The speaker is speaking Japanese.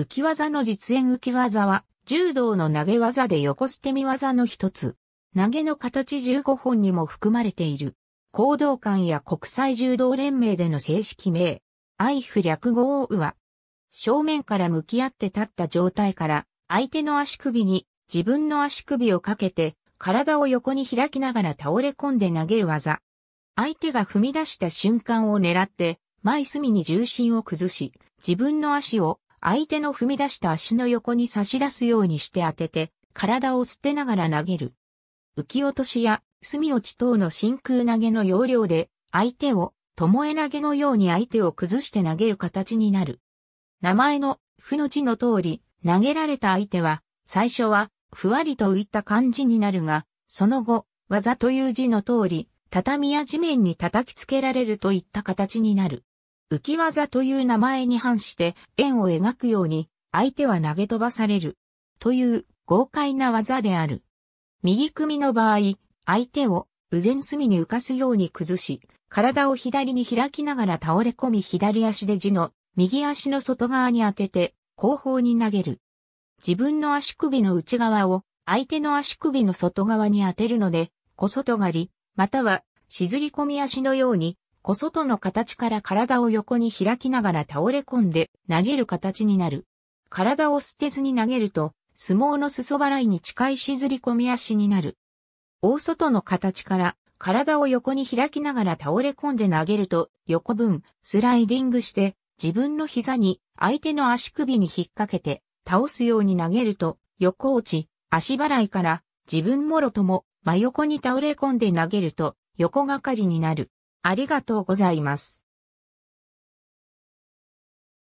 浮き技の実演浮き技は、柔道の投げ技で横捨て身技の一つ。投げの形15本にも含まれている。行動館や国際柔道連盟での正式名。アイフ略語をうは、正面から向き合って立った状態から、相手の足首に自分の足首をかけて、体を横に開きながら倒れ込んで投げる技。相手が踏み出した瞬間を狙って、前隅に重心を崩し、自分の足を相手の踏み出した足の横に差し出すようにして当てて、体を捨てながら投げる。浮き落としや、隅落ち等の真空投げの要領で、相手を、巴投げのように相手を崩して投げる形になる。名前の、負の字の通り、投げられた相手は、最初は、ふわりと浮いた感じになるが、その後、技という字の通り、畳や地面に叩きつけられるといった形になる。浮き技という名前に反して円を描くように相手は投げ飛ばされるという豪快な技である。右組の場合、相手を右前隅に浮かすように崩し、体を左に開きながら倒れ込み左足で字の右足の外側に当てて後方に投げる。自分の足首の内側を相手の足首の外側に当てるので、小外刈り、または、沈みり込み足のように、小外の形から体を横に開きながら倒れ込んで投げる形になる。体を捨てずに投げると、相撲の裾払いに近いしずり込み足になる。大外の形から体を横に開きながら倒れ込んで投げると、横分、スライディングして、自分の膝に相手の足首に引っ掛けて、倒すように投げると、横落ち、足払いから、自分もろとも、真横に倒れ込んで投げると、横がかりになる。ありがとうございます。